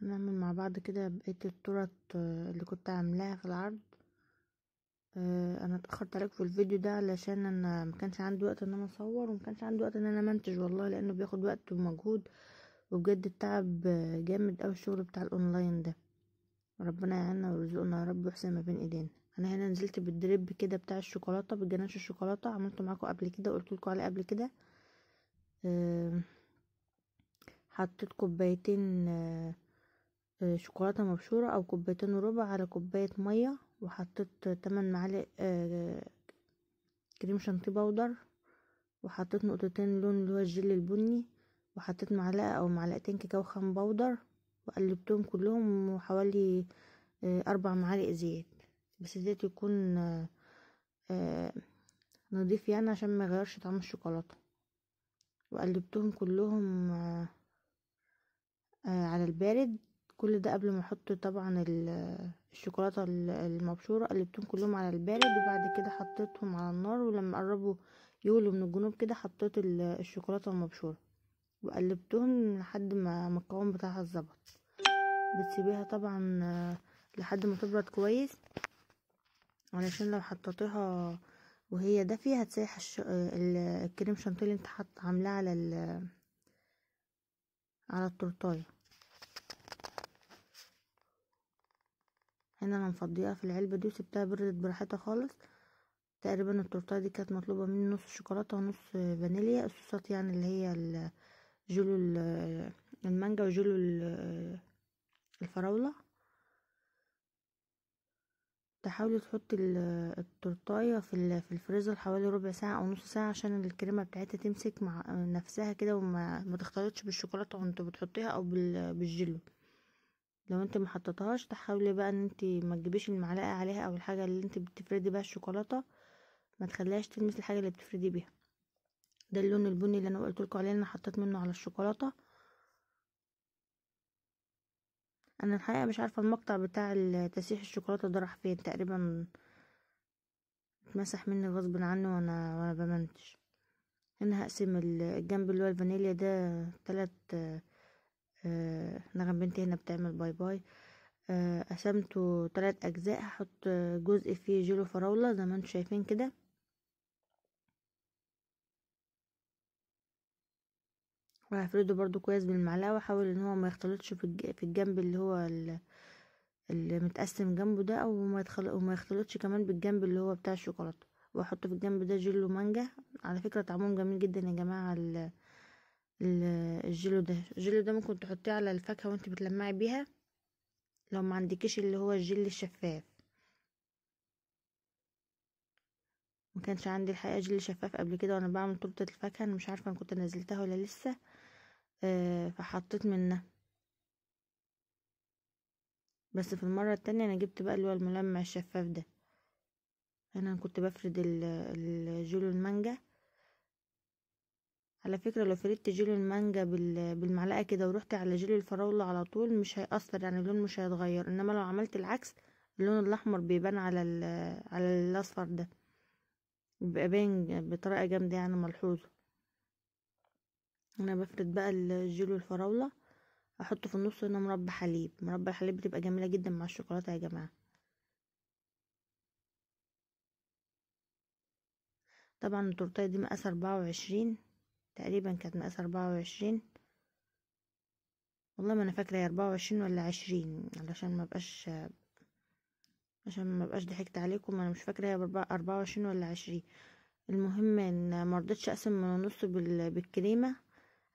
نعمل مع بعض كده بقية الطرط اللي كنت عاملاها في العرض آه، انا اتاخرت عليكم في الفيديو ده علشان انا ما كانش عندي وقت ان انا اصور وما كانش عندي وقت ان انا منتج والله لانه بياخد وقت ومجهود وبجد التعب جامد اوي الشغل بتاع الاونلاين ده ربنا يعيننا ويرزقنا يا رب ويحسن ما بين ايدينا انا هنا نزلت بالدريب كده بتاع الشوكولاته بالجناش الشوكولاته عملته معاكم قبل كده وقلت لكم عليه قبل كده آه، حطيت كوبايتين آه، آه، شوكولاتة مبشورة أو كوبايتين وربع على كوباية مية وحطيت تمن معالق آه، كريم شانتيه بودر وحطيت نقطتين لون اللي هو الجل البني وحطيت معلقة أو معلقتين كاكاو خام بودر وقلبتهم كلهم وحوالي آه، أربع معالق زيت بس الزيت يكون نضيف يعني عشان ما يغيرش طعم الشوكولاتة وقلبتهم كلهم على البارد كل ده قبل ما احط طبعا الشوكولاته المبشوره قلبتهم كلهم على البارد وبعد كده حطيتهم على النار ولما قربوا يغلوا من الجنوب كده حطيت الشوكولاته المبشوره وقلبتهم لحد ما القوام بتاعها اتظبط بتسيبيها طبعا لحد ما تبرد كويس علشان لو حطيتيها وهي دافيه هتسيح الكريم شانتيه اللي انت عاملاه على على التورتايه هنا انا مفضيها في العلبة دي وسبتها بردت براحتها خالص تقريبا التورتايه دي كانت مطلوبة مني نص شوكولاتة ونص فانيليا الصوصات يعني اللي هي جيلو المانجا وجيلو الفراولة تحاولي تحطي التورتايه في في الفريزر حوالي ربع ساعه او نص ساعه عشان الكريمه بتاعتها تمسك مع نفسها كده وما ما تختلطش بالشوكولاته وانت بتحطيها او بالجيلو لو انت محطتهاش تحاولي بقى ان انت ما تجيبيش المعلقه عليها او الحاجه اللي انت بتفردي بيها الشوكولاته ما تخليهاش تلمس الحاجه اللي بتفردي بيها ده اللون البني اللي انا قلت لكم عليه انا حطيت منه على الشوكولاته انا الحقيقه مش عارفه المقطع بتاع تسيح الشوكولاته ده راح فين تقريبا اتمسح مني غصب عنه وانا وانا بمنتش هنا هقسم الجنب اللي هو الفانيليا ده تلات آه، نغم بنتي هنا بتعمل باي باي آه، قسمته تلات اجزاء هحط جزء فيه جيلو فراولة زي ما انتم شايفين كده وهفرده برضو كويس بالمعلقة واحاول ان هو ما يختلطش في الجنب اللي هو اللي متقسم جنبه ده او ما وما يختلطش كمان بالجنب اللي هو بتاع الشوكولاته واحط في الجنب ده جيلو مانجا على فكره طعمهم جميل جدا يا جماعه الجيلو ده الجيلو ده ممكن تحطيه على الفاكهه وانت بتلمعي بيها لو ما عندكيش اللي هو الجل الشفاف ما كانش عندي الحقيقه جل شفاف قبل كده وانا بعمل تورته الفاكهه انا مش عارفه انا كنت نزلتها ولا لسه آه فحطيت منه بس في المره التانية انا جبت بقى اللي هو الملمع الشفاف ده انا كنت بفرد الجلو المانجا على فكرة لو فردت جيل المانجا بالمعلقة كده ورحت على جيل الفراولة على طول مش هيأثر يعني اللون مش هيتغير انما لو عملت العكس اللون الاحمر بيبان على على الاصفر ده بيبقى باين بطريقة جامدة يعني ملحوظة انا بفرد بقى الجيل الفراولة احطه في النص هنا مربى حليب مربى الحليب بتبقى جميلة جدا مع الشوكولاتة يا جماعة طبعا التورتيه دي مقاسها أربعة وعشرين تقريبا كانت مقاس أربعة وعشرين والله ما أنا فاكرة هي أربعة وعشرين ولا عشرين علشان ما بقاش عشان ما بقاش ضحكت عليكم أنا مش فاكرة هي أربعة وعشرين ولا عشرين المهم إن مرضتش أقسم من النص بالكريمة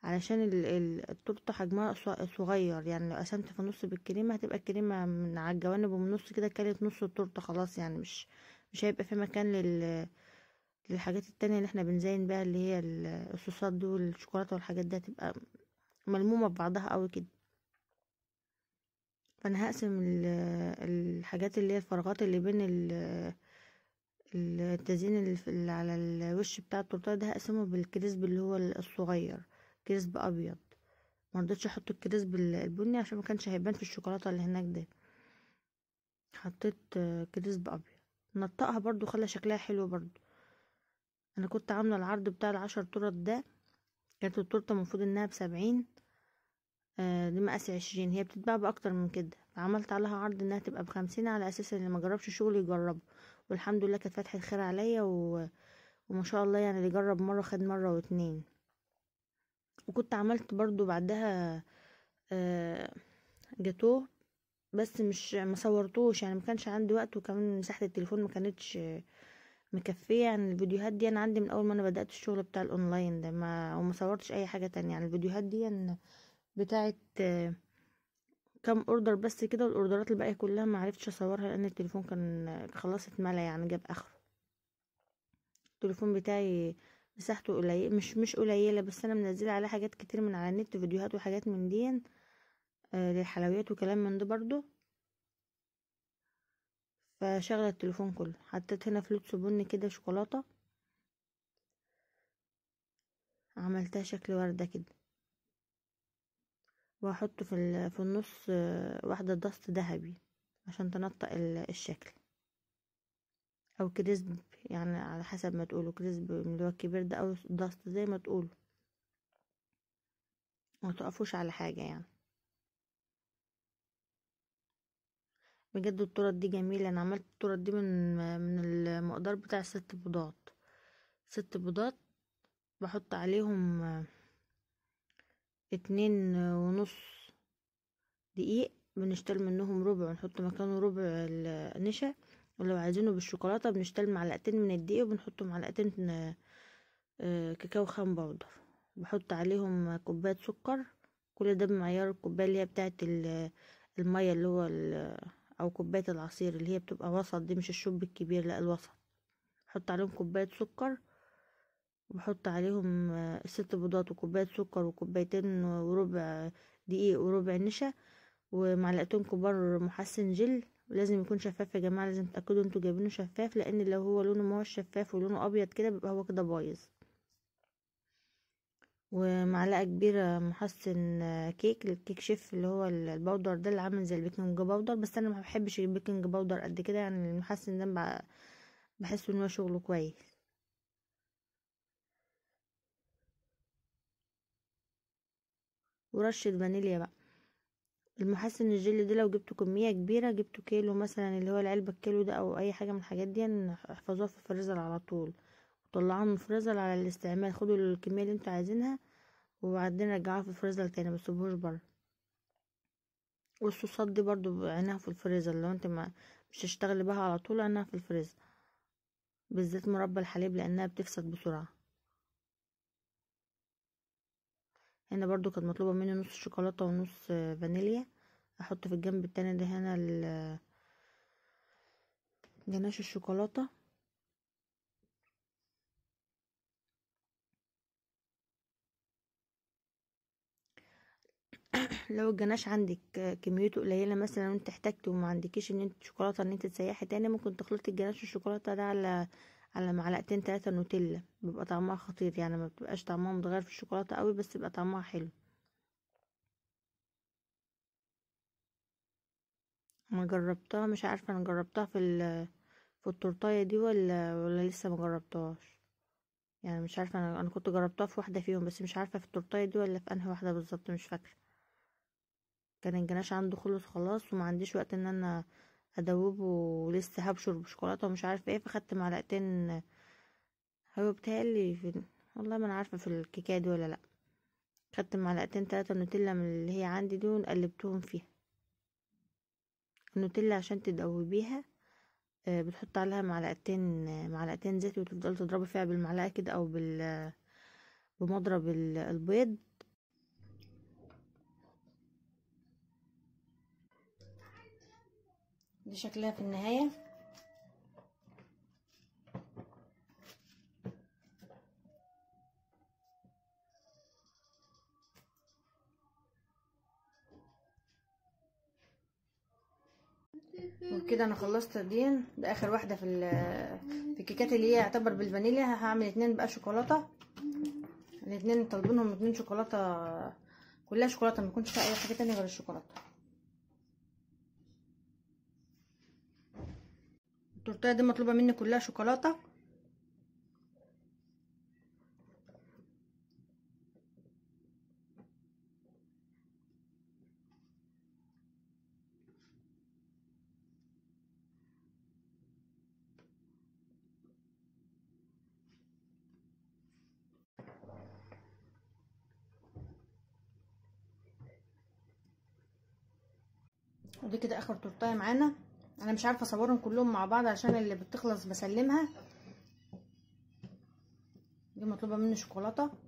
علشان التورتة حجمها صغير يعني لو قسمت في النص بالكريمة هتبقى الكريمة من على الجوانب ومن النص كده كانت نص التورتة خلاص يعني مش مش هيبقى في مكان لل الحاجات التانية اللي احنا بنزين بيها اللي هي الصوصات دي والشوكولاتة والحاجات دي هتبقى ملمومة ببعضها قوي كده فانا هقسم الحاجات اللي هي الفراغات اللي بين التزيين اللي على الوش بتاع التورتة ده هقسمه بالكريسب اللي هو الصغير كريسب ابيض مرضتش احط الكريسب البني عشان ما كانش هيبان في الشوكولاته اللي هناك ده حطيت كريسب ابيض نطقها برضو خلى شكلها حلو برضو انا كنت عامله العرض بتاع العشر تورت ده كانت التورته المفروض انها بسبعين آه دي مقاس عشرين هي بتتباع باكتر من كده عملت عليها عرض انها تبقى بخمسين على اساس اللي ما جربش شغل يجربه والحمد لله كانت فاتحه خير عليا و... وما شاء الله يعني اللي جرب مره خد مره واتنين وكنت عملت برضو بعدها آه جاتوه بس مش ما صورتوش يعني ما كانش عندي وقت وكمان مساحه التليفون ما كانتش آه مكفيه عن الفيديوهات دي انا عندي من اول ما انا بدات الشغل بتاع الاونلاين ده ما وما صورتش اي حاجه تانية يعني الفيديوهات دي بتاعت كام اوردر بس كده والاوردرات الباقيه كلها ما عرفتش اصورها لان التليفون كان خلاص اتملى يعني جاب اخره التليفون بتاعي مساحته قليله مش مش قليله بس انا منزله عليه حاجات كتير من على النت فيديوهات وحاجات من دي آه، للحلويات وكلام من ده برضو فشغل التليفون كله حطيت هنا فلوتس بني كده شوكولاتة عملتها شكل وردة كده وهحط في, في النص آه، واحدة دست ذهبي عشان تنطق الشكل او كريسب يعني على حسب ما تقولوا كريسب من هو الكبير ده او دست زي ما تقولوا ما تقفوش على حاجة يعني بجد التورت دي جميلة انا عملت التورت دي من من المقدار بتاع ست بيضات ست بيضات بحط عليهم اتنين ونص دقيق بنشتل منهم ربع ونحط مكانه ربع النشا ولو عايزينه بالشوكولاتة بنشتل معلقتين من الدقيق وبنحط معلقتين آه، كاكاو خام بودر بحط عليهم كوباية سكر كل ده بمعيار الكوباية اللي هي بتاعت المية اللي هو او كوبايه العصير اللي هي بتبقى وسط دي مش الشوب الكبير لا الوسط بحط عليهم كوبايه سكر وبحط عليهم آه، ست بيضات وكوبايه سكر وكوبايتين وربع دقيق وربع نشا ومعلقتين كبار محسن جل ولازم يكون شفاف يا جماعه لازم تتاكدوا انتوا جايبينه شفاف لان لو هو لونه ما هو شفاف ولونه ابيض كده بيبقى هو كده بايظ ومعلقه كبيره محسن كيك الكيك شيف اللي هو البودر ده اللي عامل زي البيكنج باودر بس انا ما بحبش البيكنج باودر قد كده يعني المحسن ده بحس ان هو شغله كويس ورشه فانيليا بقى المحسن الجل ده لو جبتوا كميه كبيره جبتوا كيلو مثلا اللي هو العلبه الكيلو ده او اي حاجه من الحاجات دي احفظوها في الفريزر على طول طلعوها من الفريزر على الاستعمال خدوا الكميه اللي انتوا عايزينها وبعدين رجعوها في الفريزر تاني ما برا بره والصوصات دي برضو عينها في الفريزر لو انت ما مش هتشتغلي بها على طول عينها في الفريزر بالذات مربى الحليب لانها بتفسد بسرعه هنا برضو كانت مطلوبه مني نص شوكولاته ونص فانيليا احط في الجنب التاني ده هنا ال جناش الشوكولاته لو الجناش عندك كميته قليله مثلا وانت احتجتي وما عندكيش ان انت شوكولاته ان انت تسيحي تاني ممكن تخلطي الجناش والشوكولاته ده على على معلقتين ثلاثه نوتيلا بيبقى طعمها خطير يعني ما بتبقاش طعمها متغير في الشوكولاته قوي بس بيبقى طعمها حلو انا جربتها مش عارفه انا جربتها في ال في التورتايه دي ولا ولا لسه ما جربتهاش يعني مش عارفه انا انا كنت جربتها في واحده فيهم بس مش عارفه في التورتايه دي ولا في انهي واحده بالظبط مش فاكره كان الجناش عنده خلص خلاص وما عنديش وقت ان انا ادوبه ولسه هبشر بشوكولاته ومش عارفه ايه فاخدت معلقتين هو بتهيألي في والله ما انا عارفه في الكيكه دي ولا لا خدت معلقتين تلاتة نوتيلا من اللي هي عندي دي وقلبتهم فيها النوتيلا عشان تدوبيها آه، بتحط عليها معلقتين آه، معلقتين زيت وتفضل تضربي فيها بالمعلقه كده او بال آه، بمضرب البيض دي شكلها في النهاية وكده انا خلصت دين ده اخر واحده في في الكيكات اللي هي يعتبر بالفانيليا هعمل اتنين بقى شوكولاته الاتنين طالبينهم اتنين شوكولاته كلها شوكولاته ما يكونش فيها اي حاجه تانية غير الشوكولاته التورتايه دي مطلوبه مني كلها شوكولاته ودي كده اخر تورتايه معانا انا مش عارفه اصورهم كلهم مع بعض عشان اللي بتخلص بسلمها دي مطلوبه مني شوكولاته